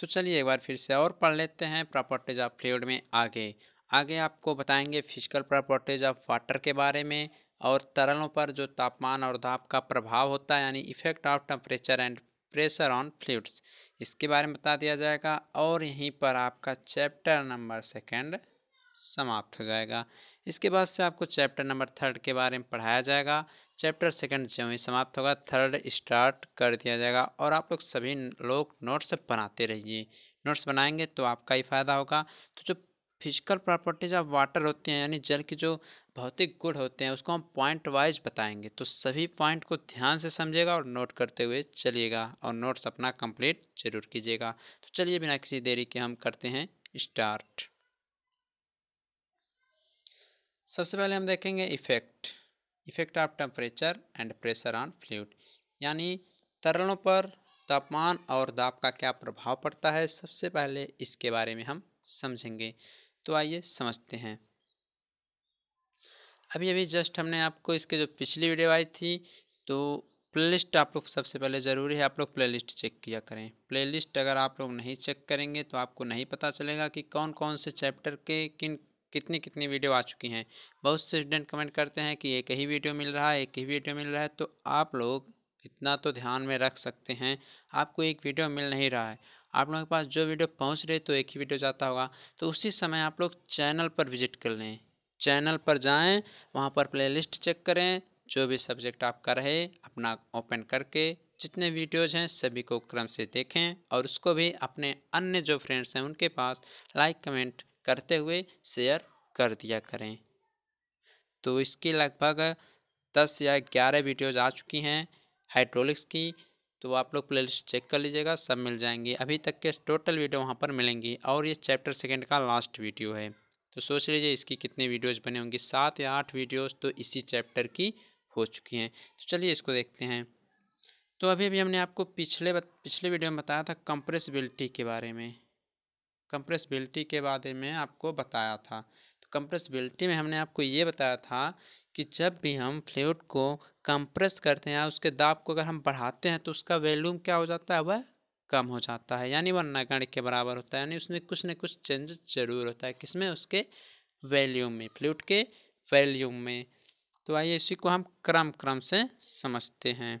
तो चलिए एक बार फिर से और पढ़ लेते हैं प्रॉपर्टीज ऑफ फ्लूड में आगे आगे आपको बताएंगे फिजिकल प्रॉपर्टीज ऑफ वाटर के बारे में और तरलों पर जो तापमान और धाप का प्रभाव होता है यानी effect of temperature and pressure on fluids इसके बारे में बता दिया जाएगा और यहीं पर आपका चैप्टर नंबर सेकेंड समाप्त हो जाएगा इसके बाद से आपको चैप्टर नंबर थर्ड के बारे में पढ़ाया जाएगा चैप्टर सेकंड जो ही समाप्त होगा थर्ड स्टार्ट कर दिया जाएगा और आप लोग सभी लोग नोट्स बनाते रहिए नोट्स बनाएंगे तो आपका ही फायदा होगा तो जो फिजिकल प्रॉपर्टीज ऑफ वाटर होती हैं यानी जल के जो भौतिक गुण होते हैं उसको हम पॉइंट वाइज बताएंगे तो सभी पॉइंट को ध्यान से समझेगा और नोट करते हुए चलिएगा और नोट्स अपना कंप्लीट जरूर कीजिएगा तो चलिए बिना किसी देरी के हम करते हैं स्टार्ट सबसे पहले हम देखेंगे effect effect of temperature and pressure on fluid यानी तरलों पर तापमान और दाब का क्या प्रभाव पड़ता है सबसे पहले इसके बारे में हम समझेंगे तो आइए समझते हैं अभी अभी जस्ट हमने आपको इसके जो पिछली वीडियो आई थी तो प्लेलिस्ट आप लोग सबसे पहले ज़रूरी है आप लोग प्लेलिस्ट चेक किया करें प्लेलिस्ट अगर आप लोग नहीं चेक करेंगे तो आपको नहीं पता चलेगा कि कौन कौन से चैप्टर के किन कितनी कितनी वीडियो आ चुकी हैं बहुत से स्टूडेंट कमेंट करते हैं कि एक ही वीडियो मिल रहा है एक ही वीडियो मिल रहा है तो आप लोग इतना तो ध्यान में रख सकते हैं आपको एक वीडियो मिल नहीं रहा है आप लोगों के पास जो वीडियो पहुंच रहे तो एक ही वीडियो जाता होगा तो उसी समय आप लोग चैनल पर विजिट कर लें चैनल पर जाएं वहां पर प्लेलिस्ट चेक करें जो भी सब्जेक्ट आपका रहे अपना ओपन करके जितने वीडियोज़ हैं सभी को क्रम से देखें और उसको भी अपने अन्य जो फ्रेंड्स हैं उनके पास लाइक कमेंट करते हुए शेयर कर दिया करें तो इसकी लगभग दस या ग्यारह वीडियोज आ चुकी हैं हाइड्रोलिक्स की तो आप लोग प्लेलिस्ट चेक कर लीजिएगा सब मिल जाएंगी अभी तक के टोटल वीडियो वहाँ पर मिलेंगी और ये चैप्टर सेकेंड का लास्ट वीडियो है तो सोच लीजिए इसकी कितनी वीडियोज़ बने होंगी सात या आठ वीडियोज़ तो इसी चैप्टर की हो चुकी हैं तो चलिए इसको देखते हैं तो अभी अभी हमने आपको पिछले पिछले वीडियो में बताया था कंप्रेसिबिलिटी के बारे में कंप्रेसिबिलिटी के बारे में आपको बताया था तो कंप्रेसिबिलिटी में हमने आपको ये बताया था कि जब भी हम फ्लूड को कंप्रेस करते हैं उसके दाब को अगर हम बढ़ाते हैं तो उसका वैल्यूम क्या हो जाता है वह कम हो जाता है यानी वह नगण्य के बराबर होता है यानी उसमें कुछ न कुछ चेंजेस जरूर होता है किसमें उसके वैल्यूम में फ्लूट के वैल्यूम में तो आइए इसी को हम क्रम क्रम से समझते हैं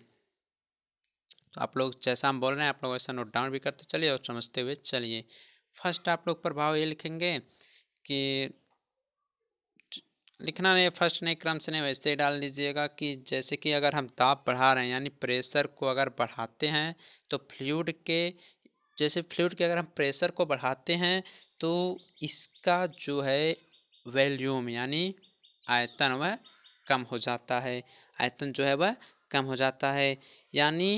तो आप लोग जैसा हम बोल रहे हैं आप लोग ऐसा नोट डाउन भी करते चलिए और समझते हुए चलिए फर्स्ट आप लोग प्रभाव ये लिखेंगे कि लिखना नहीं फर्स्ट नहीं क्रम से नहीं वैसे ही डाल लीजिएगा कि जैसे कि अगर हम ताप बढ़ा रहे हैं यानी प्रेशर को अगर बढ़ाते हैं तो फ्लूड के जैसे फ्लूड के अगर हम प्रेशर को बढ़ाते हैं तो इसका जो है वैल्यूम यानी आयतन वह कम हो जाता है आयतन जो है वह कम हो जाता है यानी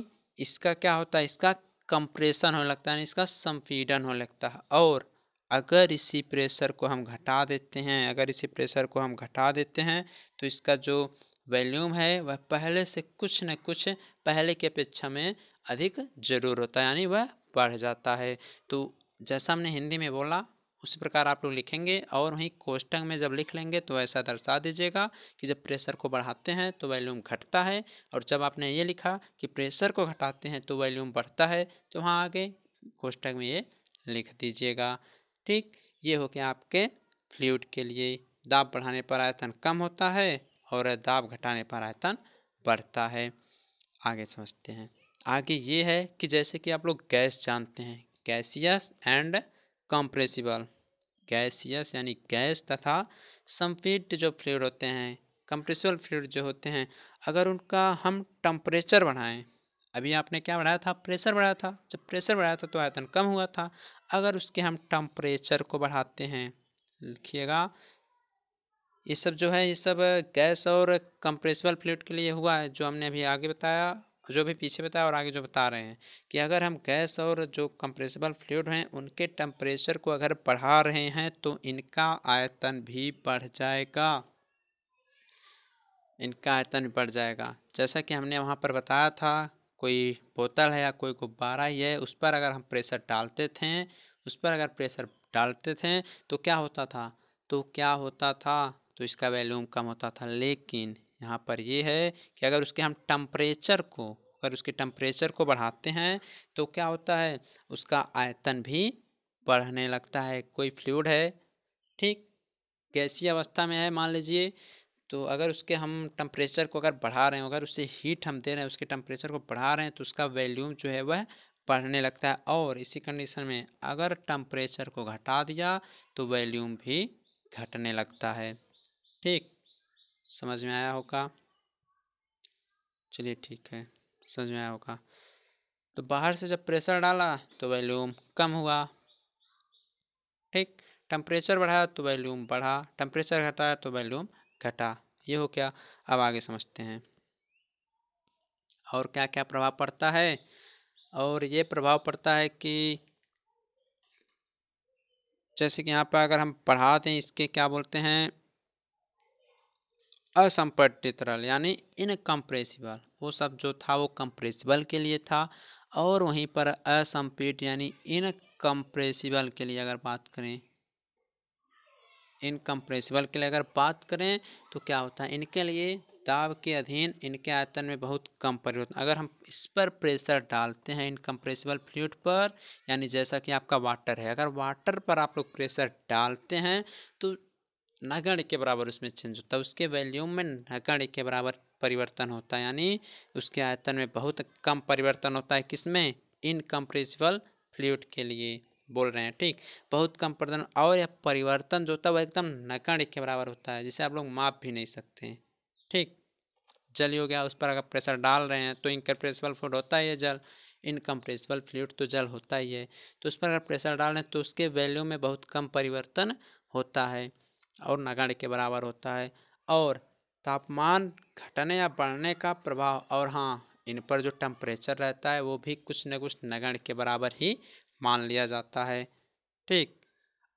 इसका क्या होता है इसका कंप्रेशन होने लगता है इसका संपीडन होने लगता है और अगर इसी प्रेशर को हम घटा देते हैं अगर इसी प्रेशर को हम घटा देते हैं तो इसका जो वैल्यूम है वह पहले से कुछ न कुछ पहले की अपेक्षा में अधिक जरूर होता है यानी वह बढ़ जाता है तो जैसा हमने हिंदी में बोला उसी प्रकार आप लोग लिखेंगे और वहीं कोष्टक में जब लिख लेंगे तो ऐसा दर्शा दीजिएगा कि जब प्रेशर को बढ़ाते हैं तो वॉल्यूम घटता है और जब आपने ये लिखा कि प्रेशर को घटाते हैं तो वॉल्यूम बढ़ता है तो वहाँ आगे कोष्टक में ये लिख दीजिएगा ठीक ये हो गया आपके फ्लूड के लिए दाब बढ़ाने पर आयतन कम होता है और दाब घटाने पर आयतन बढ़ता है आगे समझते हैं आगे ये है कि जैसे कि आप लोग गैस जानते हैं गैसियस एंड कंप्रेसिबल गैसियस यानी गैस तथा सम्पीट जो फ्लूड होते हैं कंप्रेसिबल फ्लूड जो होते हैं अगर उनका हम टम्परेचर बढ़ाएं अभी आपने क्या बढ़ाया था प्रेशर बढ़ाया था जब प्रेशर बढ़ाया था तो आयतन कम हुआ था अगर उसके हम टम्परेचर को बढ़ाते हैं लिखिएगा ये सब जो है ये सब गैस और कंप्रेसिबल फ्लूड के लिए हुआ है जो हमने अभी आगे बताया जो भी पीछे बताया और आगे जो बता रहे हैं कि अगर हम गैस और जो कंप्रेसिबल फ्लूड हैं उनके टेम्परेचर को अगर बढ़ा रहे हैं तो इनका आयतन भी बढ़ जाएगा इनका आयतन भी बढ़ जाएगा जैसा कि हमने वहाँ पर बताया था कोई बोतल है या कोई गुब्बारा ही है उस पर अगर हम प्रेशर डालते थे उस पर अगर प्रेशर डालते थे तो क्या होता था तो क्या होता था तो इसका वैल्यूम कम होता था लेकिन यहाँ पर ये है कि अगर उसके हम टम्परेचर को अगर उसके टम्परेचर को बढ़ाते हैं तो क्या होता है उसका आयतन भी बढ़ने लगता है कोई फ्लूड है ठीक कैसी अवस्था में है मान लीजिए तो अगर उसके हम टम्परेचर को अगर बढ़ा रहे हैं अगर उससे हीट हम दे रहे हैं उसके टम्परेचर को बढ़ा रहे हैं तो उसका वैल्यूम जो है वह बढ़ने लगता है और इसी कंडीशन में अगर टम्परेचर को घटा दिया तो वैल्यूम भी घटने लगता है ठीक समझ में आया होगा चलिए ठीक है समझ में आया होगा तो बाहर से जब प्रेशर डाला तो वॉल्यूम कम हुआ ठीक टेम्परेचर बढ़ाया तो वॉल्यूम बढ़ा टेम्परेचर घटाया तो वॉल्यूम घटा ये हो क्या अब आगे समझते हैं और क्या क्या प्रभाव पड़ता है और ये प्रभाव पड़ता है कि जैसे कि यहाँ पर अगर हम पढ़ा दें इसके क्या बोलते हैं असंपट्टितरल यानी इनकम्प्रेसिबल वो सब जो था वो कंप्रेसिबल के लिए था और वहीं पर असंपीट यानी इनकम्प्रेसिबल के लिए अगर बात करें इनकम्प्रेसिबल के लिए अगर बात करें तो क्या होता है इनके लिए दाब के अधीन इनके आयतन में बहुत कम परिवर्तन अगर हम इस पर प्रेशर डालते हैं इनकम्प्रेसिबल फ्लूड पर यानी जैसा कि आपका वाटर है अगर वाटर पर आप लोग प्रेशर डालते हैं तो नगण्य के बराबर उसमें चेंज होता है उसके वैल्यूम में नगण्य के बराबर परिवर्तन होता है यानी उसके आयतन में बहुत कम परिवर्तन होता है किसमें इनकम्प्रेसिबल फ्लूड के लिए बोल रहे हैं ठीक बहुत कम परिवर्तन और यह परिवर्तन जो होता है वह एकदम नगण्य के बराबर होता है जिसे आप लोग माप भी नहीं सकते ठीक जल हो गया उस पर अगर प्रेशर डाल रहे हैं तो इनकम्प्रेसिबल फ्लूड होता है जल इनकम्प्रेसिबल फ्लूड तो जल होता ही है तो उस पर अगर प्रेशर डाल रहे हैं तो उसके वैल्यू में बहुत कम परिवर्तन होता है और नगण्य के बराबर होता है और तापमान घटने या बढ़ने का प्रभाव और हाँ इन पर जो टेम्परेचर रहता है वो भी कुछ न कुछ नगण्य के बराबर ही मान लिया जाता है ठीक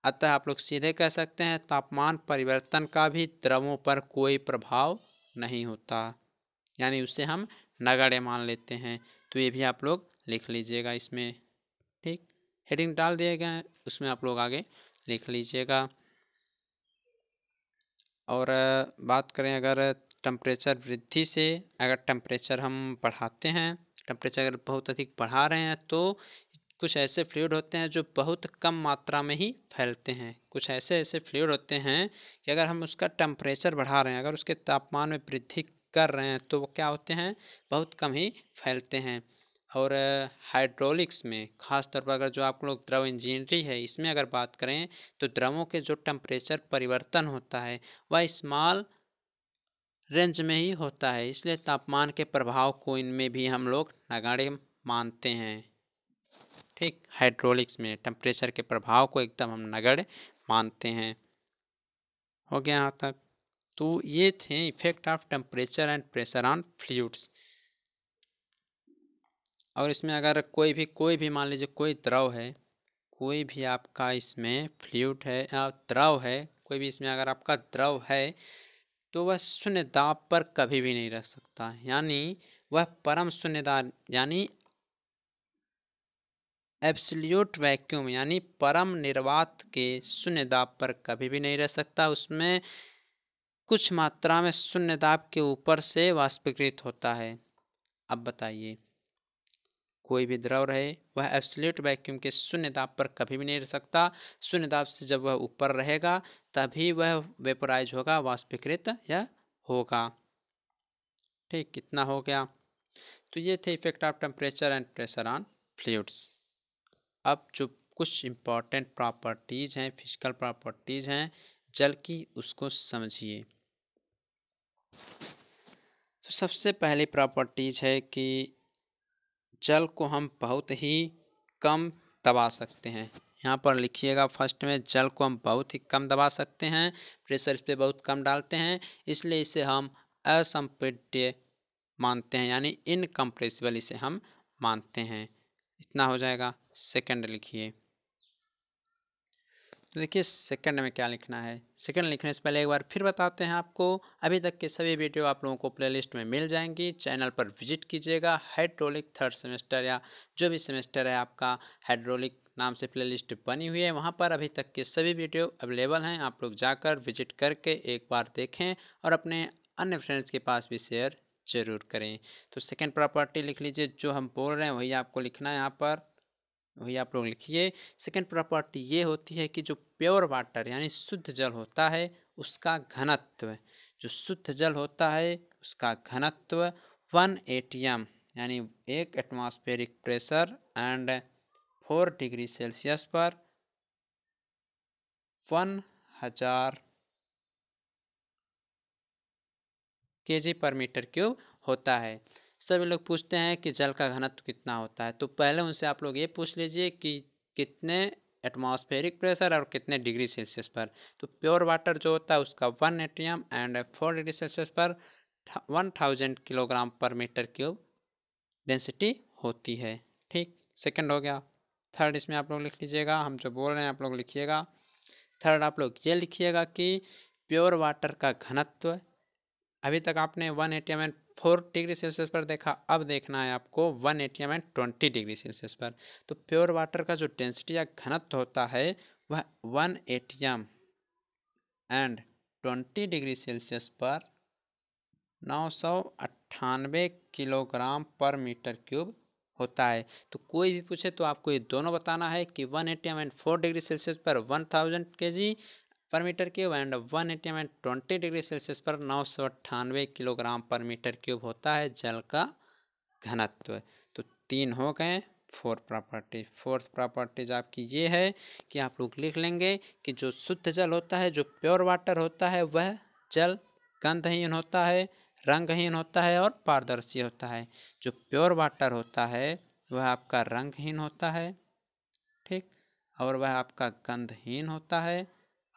अतः आप लोग सीधे कह सकते हैं तापमान परिवर्तन का भी द्रवों पर कोई प्रभाव नहीं होता यानी उसे हम नगण्य मान लेते हैं तो ये भी आप लोग लिख लीजिएगा इसमें ठीक हेडिंग डाल दिए गए हैं उसमें आप लोग आगे लिख लीजिएगा और बात करें अगर टम्परेचर वृद्धि से अगर टेम्परेचर हम बढ़ाते हैं टम्परेचर अगर बहुत अधिक बढ़ा रहे हैं तो कुछ ऐसे फ्लूड होते हैं जो बहुत कम मात्रा में ही फैलते हैं कुछ ऐसे ऐसे फ्लूड होते हैं कि अगर हम उसका टेम्परेचर बढ़ा रहे हैं अगर उसके तापमान में वृद्धि कर रहे हैं तो वो क्या होते हैं बहुत कम ही फैलते हैं और हाइड्रोलिक्स में खास तौर पर अगर जो आप लोग द्रव इंजीनियरिंग है इसमें अगर बात करें तो द्रवों के जो टेम्परेचर परिवर्तन होता है वह स्मॉल रेंज में ही होता है इसलिए तापमान के प्रभाव को इनमें भी हम लोग नगाड़े मानते हैं ठीक हाइड्रोलिक्स में टेम्परेचर के प्रभाव को एकदम हम नगड़ मानते हैं हो गया यहाँ तक तो ये थे effect of temperature and pressure on fluids और इसमें अगर कोई भी कोई भी मान लीजिए कोई द्रव है कोई भी आपका इसमें फ्लूट है या द्रव है कोई भी इसमें अगर आपका द्रव है तो वह शून्य दाब पर कभी भी नहीं रह सकता यानी वह परम शून्य दाब यानी एब्सल्यूट वैक्यूम यानी परम निर्वात के शून्य दाब पर कभी भी नहीं रह सकता उसमें कुछ मात्रा में शून्य दाब के ऊपर से वाष्पीकृत होता है अब बताइए कोई भी द्रव रहे वह एब्सोल्यूट वैक्यूम के शून्य दाब पर कभी भी नहीं रह सकता शून्य दाब से जब वह ऊपर रहेगा तभी वह वेपराइज होगा वाष्पीकृत या होगा ठीक कितना हो गया तो ये थे effect of temperature and pressure on fluids अब जो कुछ इम्पॉर्टेंट प्रॉपर्टीज़ हैं फिजिकल प्रॉपर्टीज़ हैं जल की उसको समझिए तो सबसे पहली प्रॉपर्टीज है कि जल को हम बहुत ही कम दबा सकते हैं यहाँ पर लिखिएगा फर्स्ट में जल को हम बहुत ही कम दबा सकते हैं प्रेशर इस पर बहुत कम डालते हैं इसलिए इसे हम असंपीड्य मानते हैं यानी इनकम्प्रेसिबल इसे हम मानते हैं इतना हो जाएगा सेकंड लिखिए तो देखिए सेकंड में क्या लिखना है सेकंड लिखने से पहले एक बार फिर बताते हैं आपको अभी तक के सभी वीडियो आप लोगों को प्लेलिस्ट में मिल जाएंगी चैनल पर विजिट कीजिएगा हाइड्रोलिक थर्ड सेमेस्टर या जो भी सेमेस्टर है आपका हाइड्रोलिक नाम से प्लेलिस्ट बनी हुई है वहाँ पर अभी तक के सभी वीडियो अवेलेबल हैं आप लोग जाकर विजिट करके एक बार देखें और अपने अन्य फ्रेंड्स के पास भी शेयर जरूर करें तो सेकेंड प्रॉपर्टी लिख लीजिए जो हम बोल रहे हैं वही आपको लिखना है यहाँ पर वही आप लोग लिखिए सेकंड प्रॉपर्टी ये होती है कि जो प्योर वाटर यानी शुद्ध जल होता है उसका घनत्व जो शुद्ध जल होता है उसका घनत्व वन ए यानी एक atmospheric pressure and four degree Celsius पर वन हजार के पर मीटर क्यूब होता है सभी लोग पूछते हैं कि जल का घनत्व कितना होता है तो पहले उनसे आप लोग ये पूछ लीजिए कि कितने एटमॉस्फेरिक प्रेशर और कितने डिग्री सेल्सियस पर तो प्योर वाटर जो होता है उसका one ATM and four degree Celsius पर one thousand kilogram per metre cube density होती है ठीक सेकंड हो गया थर्ड इसमें आप लोग लिख लीजिएगा हम जो बोल रहे हैं आप लोग लिखिएगा थर्ड आप लोग ये लिखिएगा कि प्योर वाटर का घनत्व अभी तक आपने one ATM and four degree Celsius पर देखा अब देखना है आपको one ATM and twenty degree Celsius पर तो प्योर वाटर का जो डेंसिटी या घनत्व होता है वह one ATM and twenty degree Celsius पर नौ सौ अट्ठानवे किलोग्राम पर मीटर क्यूब होता है तो कोई भी पूछे तो आपको ये दोनों बताना है कि one ATM and four degree Celsius पर one thousand K G per metre cube and one AT and twenty degree Celsius पर नौ सौ अट्ठानवे किलोग्राम पर मीटर क्यूब होता है जल का घनत्व तो तीन हो गए फोर्थ प्रॉपर्टी फोर्थ प्रॉपर्टीज आपकी ये है कि आप लोग लिख लेंगे कि जो शुद्ध जल होता है जो प्योर वाटर होता है वह जल गंधहीन होता है रंगहीन होता है और पारदर्शी होता है जो प्योर वाटर होता है वह आपका रंगहीन होता है ठीक और वह आपका गंधहीन होता है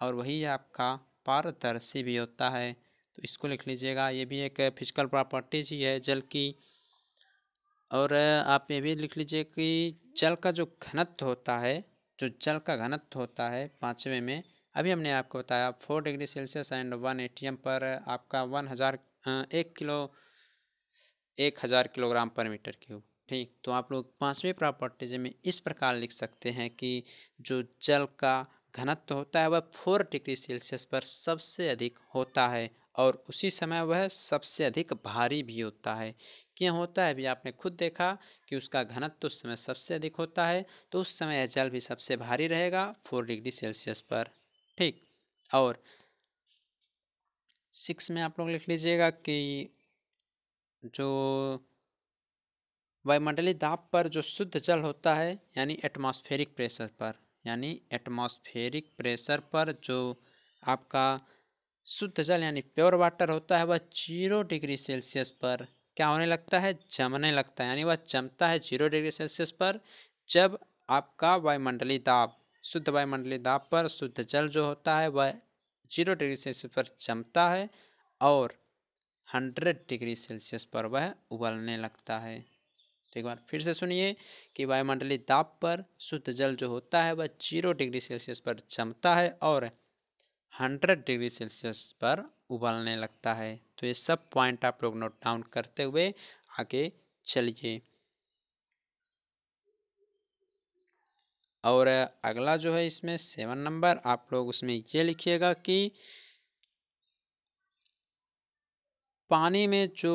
और वही आपका पारदर्शी भी होता है तो इसको लिख लीजिएगा ये भी एक फिजिकल प्रॉपर्टीज ही है जल की और आप ये भी लिख लीजिए कि जल का जो घनत्व होता है जो जल का घनत्व होता है पाँचवें में अभी हमने आपको बताया four degree Celsius and one A पर आपका वन हज़ार एक किलो एक हज़ार किलोग्राम पर मीटर क्यूब ठीक तो आप लोग पाँचवें प्रॉपर्टीज में इस प्रकार लिख सकते हैं कि जो जल का घनत्व होता है वह फोर डिग्री सेल्सियस पर सबसे अधिक होता है और उसी समय वह सबसे अधिक भारी भी होता है क्यों होता है अभी आपने खुद देखा कि उसका घनत्व उस समय सबसे अधिक होता है तो उस समय यह जल भी सबसे भारी रहेगा फोर डिग्री सेल्सियस पर ठीक और सिक्स में आप लोग लिख लीजिएगा कि जो वायुमंडलीय दाब पर जो शुद्ध जल होता है यानी एटमॉस्फेरिक प्रेशर पर यानी एटमॉस्फेरिक प्रेशर पर जो आपका शुद्ध जल यानी प्योर वाटर होता है वह जीरो डिग्री सेल्सियस पर क्या होने लगता है जमने लगता है यानी वह जमता है जीरो डिग्री सेल्सियस पर जब आपका वायुमंडलीय दाब शुद्ध वायुमंडलीय दाब पर शुद्ध जल जो होता है वह जीरो डिग्री सेल्सियस पर जमता है और हंड्रेड डिग्री सेल्सियस पर वह उबलने लगता है तो एक बार फिर से सुनिए कि वायुमंडलीय ताप पर शुद्ध जल जो होता है वह जीरो डिग्री सेल्सियस पर जमता है और हंड्रेड डिग्री सेल्सियस पर उबलने लगता है तो ये सब पॉइंट आप लोग नोट डाउन करते हुए आगे चलिए और अगला जो है इसमें सेवन नंबर आप लोग उसमें ये लिखिएगा कि पानी में जो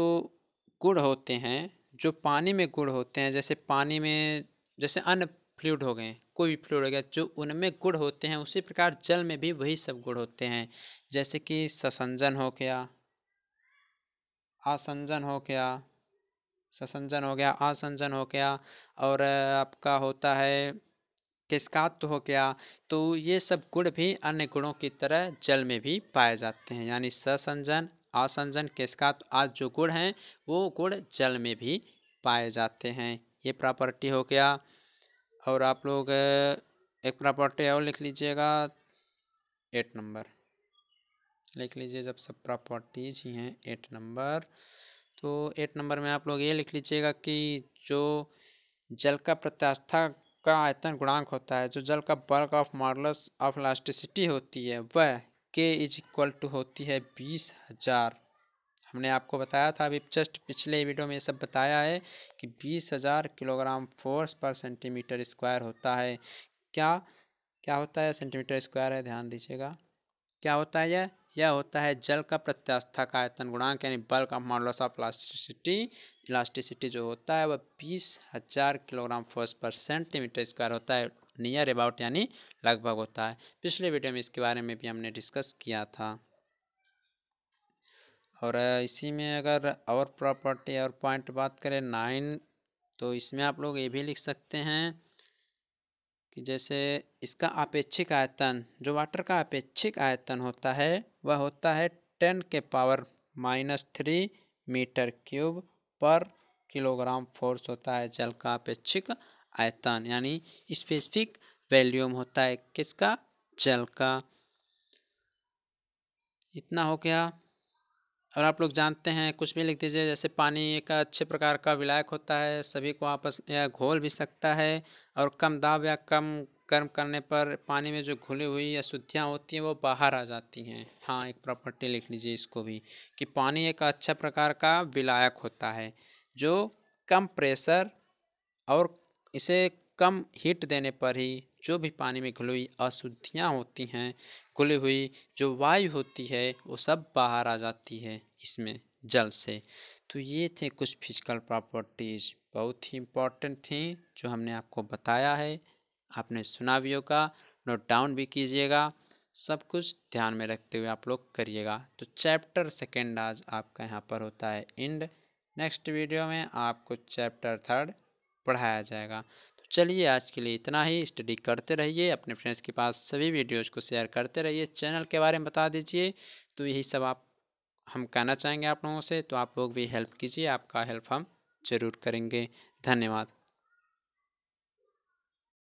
गुड़ होते हैं जो पानी में गुड़ होते हैं जैसे पानी में जैसे अन्य फ्लूड हो गए कोई भी फ्लूड हो गया जो उनमें गुड़ होते हैं उसी प्रकार जल में भी वही सब गुड़ होते हैं जैसे कि ससंजन हो गया आसंजन हो गया ससंजन हो गया आसंजन हो गया और आपका होता है किसकात हो गया तो ये सब गुण भी अन्य गुणों की तरह जल में भी पाए जाते हैं यानी ससंजन असंजन केशका तो आज जो गुड़ हैं वो गुड़ जल में भी पाए जाते हैं ये प्रॉपर्टी हो गया और आप लोग एक प्रॉपर्टी और लिख लीजिएगा एट नंबर लिख लीजिए जब सब प्रॉपर्टीज ही हैं एट नंबर तो एट नंबर में आप लोग ये लिख लीजिएगा कि जो जल का प्रत्यास्था का आयतन गुणांक होता है जो जल का bulk of modulus of elasticity होती है वह के इज इक्वल टू होती है बीस हज़ार हमने आपको बताया था अभी जस्ट पिछले वीडियो में ये सब बताया है कि बीस हज़ार kilogram force per centimetre square होता है क्या क्या होता है सेंटीमीटर स्क्वायर है ध्यान दीजिएगा क्या होता है यह यह होता है जल का प्रत्यास्था का आयतन गुणांक यानी बल का मॉडलस ऑफ प्लास्टिसिटी इलास्टिसिटी जो होता है वह बीस हज़ार kilogram force per centimetre square होता है नियर अबाउट यानी लगभग होता है पिछले वीडियो में इसके बारे में भी हमने डिस्कस किया था और इसी में अगर और प्रॉपर्टी और पॉइंट बात करें नाइन तो इसमें आप लोग ये भी लिख सकते हैं कि जैसे इसका अपेक्षिक आयतन जो वाटर का अपेक्षिक आयतन होता है वह होता है टेन के power minus three metre cube per kilogram force होता है जल का अपेक्षिक आयतन यानी स्पेसिफिक वैल्यूम होता है किसका जल का इतना हो गया और आप लोग जानते हैं कुछ भी लिख दीजिए जैसे पानी एक अच्छे प्रकार का विलायक होता है सभी को आपस या घोल भी सकता है और कम दाब या कम गर्म करने पर पानी में जो घुली हुई अशुद्धियाँ होती हैं वो बाहर आ जाती हैं हाँ एक प्रॉपर्टी लिख लीजिए इसको भी कि पानी एक अच्छा प्रकार का विलायक होता है जो कम प्रेशर और इसे कम हीट देने पर ही जो भी पानी में घुली हुई अशुद्धियाँ होती हैं घुली हुई जो वायु होती है वो सब बाहर आ जाती है इसमें जल से तो ये थे कुछ फिजिकल प्रॉपर्टीज़ बहुत ही इम्पॉर्टेंट थी जो हमने आपको बताया है आपने सुना भी होगा नोट डाउन भी कीजिएगा सब कुछ ध्यान में रखते हुए आप लोग करिएगा तो चैप्टर सेकेंड आज आपका यहाँ पर होता है एंड नेक्स्ट वीडियो में आपको चैप्टर थर्ड पढ़ाया जाएगा तो चलिए आज के लिए इतना ही स्टडी करते रहिए अपने फ्रेंड्स के पास सभी वीडियोज़ को शेयर करते रहिए चैनल के बारे में बता दीजिए तो यही सब आप हम कहना चाहेंगे आप लोगों से तो आप लोग भी हेल्प कीजिए आपका हेल्प हम जरूर करेंगे धन्यवाद